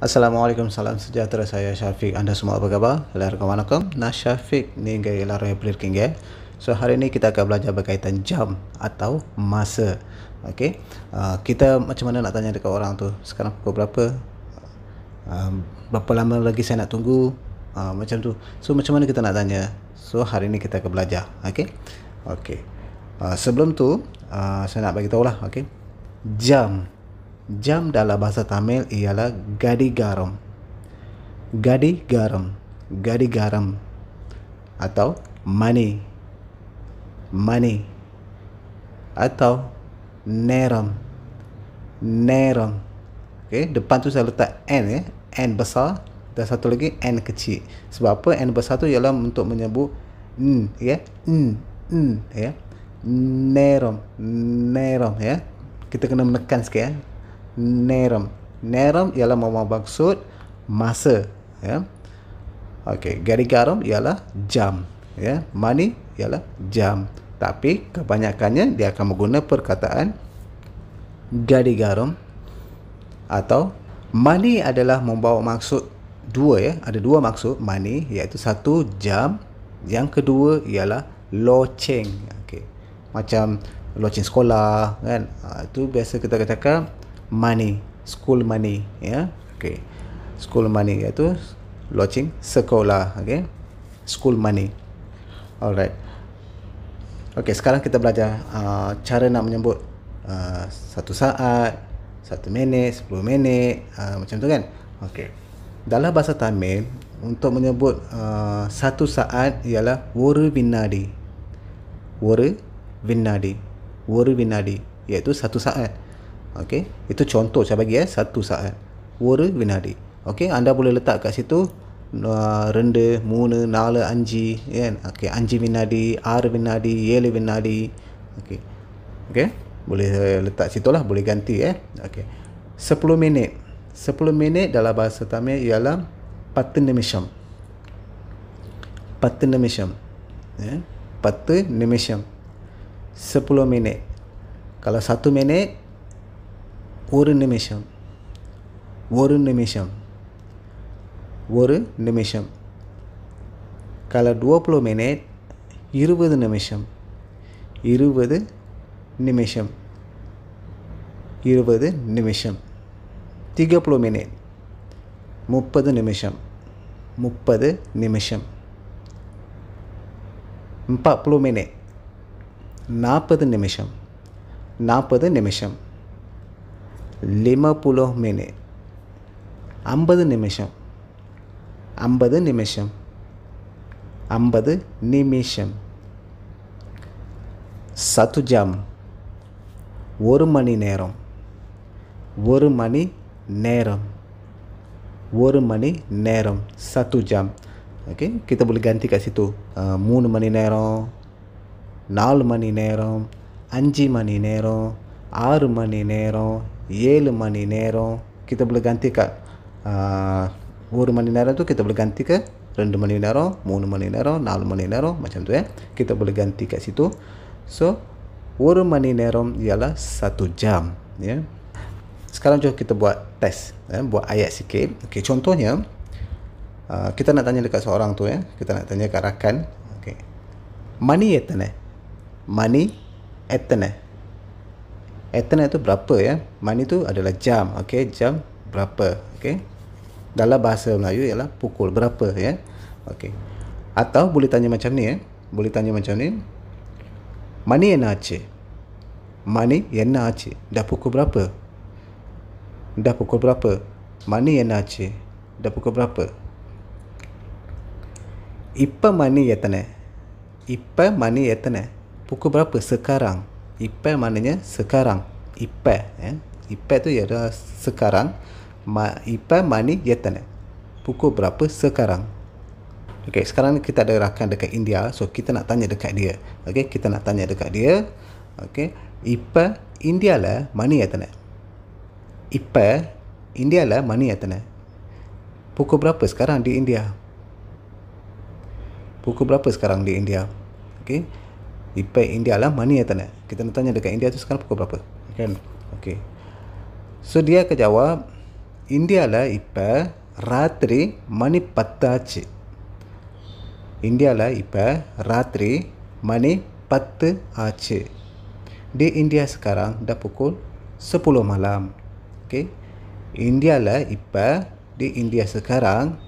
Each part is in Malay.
Assalamualaikum, salam sejahtera saya Syafiq. Anda semua apa khabar? Assalamualaikum. Nah Syafiq ni gaya lara yang pelir kengge. So hari ini kita akan belajar berkaitan jam atau masa. Okay. Uh, ah, kita macam mana nak tanya dekat orang tu? Sekarang pukul berapa? Uh, berapa lama lagi saya nak tunggu? Uh, macam tu. So macam mana kita nak tanya? So hari ini kita akan belajar. Okay. Okay. Uh, sebelum tu uh, saya nak bagi tahu lah. Okay. Jam jam dalam bahasa Tamil ialah gadi garam. Gadi garam. Gadi garam. Atau money. Money. Atau neram. Neram. Okay, depan tu saya letak N ya. Eh? N besar dan satu lagi N kecil. Sebab apa N besar tu ialah untuk menyebut N ya. Yeah? N. N ya. Yeah? Neram. Neram ya. Yeah? Kita kena menekan sikit ya. Eh? neram, neram ialah maksud masa. Ya. Okey, garigaram ialah jam. Ya. Money ialah jam. Tapi kebanyakannya dia akan menggunakan perkataan garigaram atau money adalah membawa maksud dua ya. Ada dua maksud money iaitu satu jam. Yang kedua ialah loceng. Okey. Macam loceng sekolah kan. Ha, itu biasa kita katakan money school money ya yeah? okay. school money iaitu launching sekolah okay. school money alright Okay, sekarang kita belajar uh, cara nak menyebut uh, satu saat satu minit sepuluh minit uh, macam tu kan Okay. dalam bahasa Tamil untuk menyebut uh, satu saat ialah ஒரு வினாடி ஒரு வினாடி ஒரு வினாடி iaitu satu saat Okey, itu contoh saya bagi ya, satu saat. Ora eh. vinadi. Okey, anda boleh letak kat situ uh, renda, muna, nala, anji, ya kan? Okey, anji vinadi, ar vinadi, yele vinadi. Okey. Okey, boleh eh, letak situ lah, boleh ganti eh. Okey. 10 minit. 10 minit dalam bahasa Tamil ialah patin nimisham. Patin nimisham. Ya. Yeah. Patin nimisham. 10 minit. Kalau 1 minit, ஒரு நிமிஷம் ஒரு நிமிஷம் ஒரு நிமிஷம் கல டுவோப்ளோ மினேட் இருபது நிமிஷம் இருபது நிமிஷம் இருபது நிமிஷம் திகப்ளோ மினேட் முப்பது நிமிஷம் முப்பது நிமிஷம் பப்ளோ மினேட் நாற்பது நிமிஷம் நாற்பது நிமிஷம் 50 minit. 50 நிமிஷம் 50 நிமிஷம் 50 நிமிஷம் சத்து ஜாம் ஒரு மணி நேரம் ஒரு மணி நேரம் ஒரு மணி நேரம் சத்து ஜாம் ஓகே கிட்ட போல கந்தி கசித்து மூணு மணி நேரம் நாலு மணி நேரம் அஞ்சு மணி நேரம் ஆறு மணி நேரம் ஏழு மணி நேரம் கிட்ட போல கந்திக்க ஒரு மணி நேரம் டு கிட்ட போல கந்திக்க ரெண்டு மணி நேரம் மூணு மணி நேரம் நாலு மணி நேரம் kita boleh ganti கந்திக்க ah, eh. situ. So ஒரு மணி நேரம் ialah satu jam ya yeah. sekarang juga kita buat test ya yeah. buat ayat sikit okey contohnya uh, kita nak tanya dekat seorang tu ya yeah. kita nak tanya dekat rakan okey Mani etne Mani etne Ethernet tu berapa ya? Money tu adalah jam. Okey, jam berapa? Okey. Dalam bahasa Melayu ialah pukul berapa ya? Okey. Atau boleh tanya macam ni ya. Boleh tanya macam ni. mani yang ache. Mani yang ache. Dah pukul berapa? Dah pukul berapa? Mani yang ache. Dah pukul berapa? Ipa mani yatane. Ipa mani yatane. Pukul berapa sekarang? Ipa mananya sekarang. இப்போ இப்போ தான் எதோ சுக்காராங் Ipa இப்போ மணி எத்தனை புக்கு பிராப்பு சுக்காராங் ஓகே ஸ்கரங் kita ada rakan dekat India so kita nak tanya dekat dia okey kita nak tanya dekat dia okey ipa India la mani etana ipa India la mani etana pukul berapa sekarang di India pukul berapa sekarang di India okey ipa India lah mana ya etana kita nak tanya dekat India tu sekarang pukul berapa kan okey so dia akan jawab india la ipa ratri mani pattaachi india la ipa ratri mani patta aachi di india sekarang dah pukul 10 malam okey india la ipa di india sekarang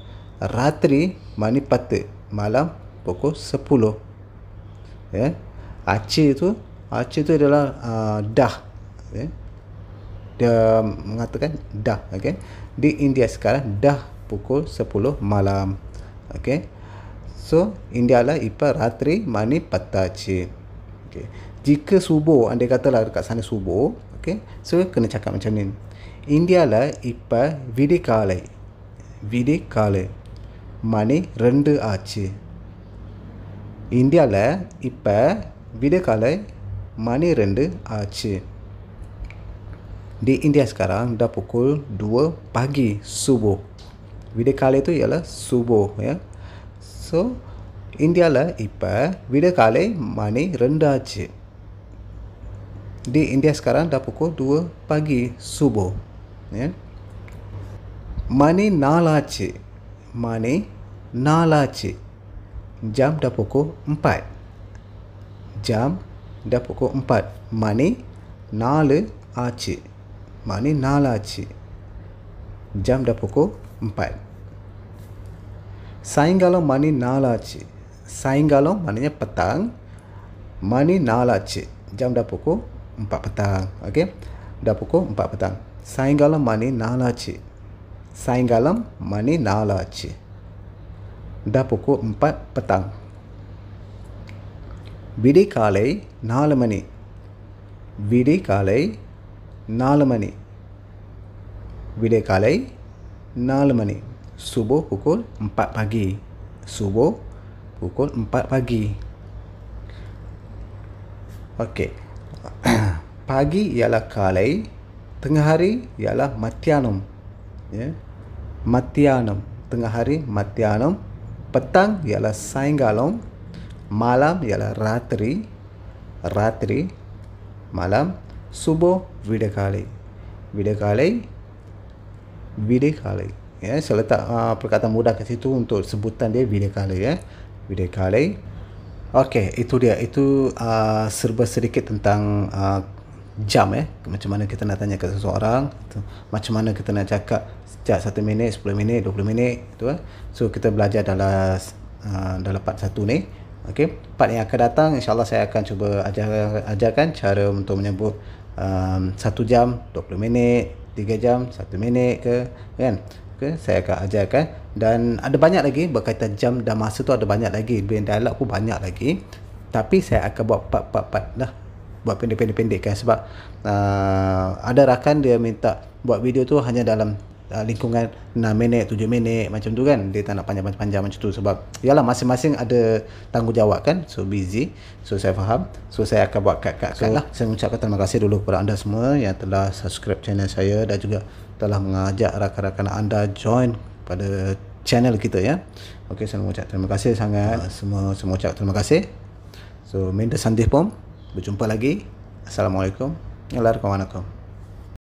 ratri mani patta malam pukul 10 ya yeah. aachi tu aachi tu adalah uh, dah okay. Eh, dia mengatakan dah okay. di India sekarang dah pukul 10 malam okay. so India lah ipa ratri mani patachi okay. jika subuh anda katalah dekat sana subuh okay. so kena cakap macam ni India lah ipa vidi kalai vidi kalai mani rendu achi இந்தியாவில் இப்போ விடுகாலை mani rendu ஆச்சு di India sekarang dah pukul 2 pagi subuh. Video kali tu ialah subuh ya. So India lah ipa video kali mani rendah je. Di India sekarang dah pukul 2 pagi subuh ya. Mani nala je. Mani nala je. Jam dah pukul 4. Jam dah pukul 4. Mani nala Aceh. Maknanya nala ci. Jam dah pukul 4. Sayanggalam mani nala ci. Sayanggalam maknanya petang. Mani nala ci. Jam dah pukul 4 petang. Okey. Dah pukul 4 petang. Sayanggalam mani nala ci. Sayanggalam mani nala ci. Dah pukul 4 petang. Bidi kalai 4 mani. Bidi kalai நாலு மணி விடைக்காலை நாலு மணி சுபோ புகோல் முப்பத் பகி சுபோ புகோல் முப்பத் பகி ஓகே பகி எல காலை தங்கஹாரி எல மத்தியானம் மத்தியானம் தங்கஹாரி மத்தியானம் பத்தாங் எல சாயங்காலம் மாலாம் எல ராத்திரி ராத்திரி மாலாம் சுபோ விடகாலை விடகாலை விடகாலை ya seletak uh, perkataan mudah kat situ untuk sebutan dia videkale ya videkale okey itu dia itu uh, serba sedikit tentang uh, jam eh macam mana kita nak tanya ke seseorang tu. macam mana kita nak cakap sejak 1 minit 10 minit 20 minit tu eh so kita belajar dalam uh, dalam part satu ni okey part yang akan datang insyaallah saya akan cuba ajar ajarkan cara untuk menyebut um, 1 jam 20 minit tiga jam satu minit ke kan okay, saya akan ajarkan dan ada banyak lagi berkaitan jam dan masa tu ada banyak lagi brain dialog pun banyak lagi tapi saya akan buat part-part-part dah buat pendek-pendek-pendek kan sebab uh, ada rakan dia minta buat video tu hanya dalam uh, lingkungan 6 minit, 7 minit macam tu kan. Dia tak nak panjang-panjang macam tu sebab yalah masing-masing ada tanggungjawab kan. So busy. So saya faham. So saya akan buat kad-kad so, lah. Saya mengucapkan terima kasih dulu kepada anda semua yang telah subscribe channel saya dan juga telah mengajak rakan-rakan anda join pada channel kita ya. Okey, saya mengucap terima kasih sangat. Uh, semua semua ucap terima kasih. So, Minda Sandeep Pom. Berjumpa lagi. Assalamualaikum. Assalamualaikum. Assalamualaikum.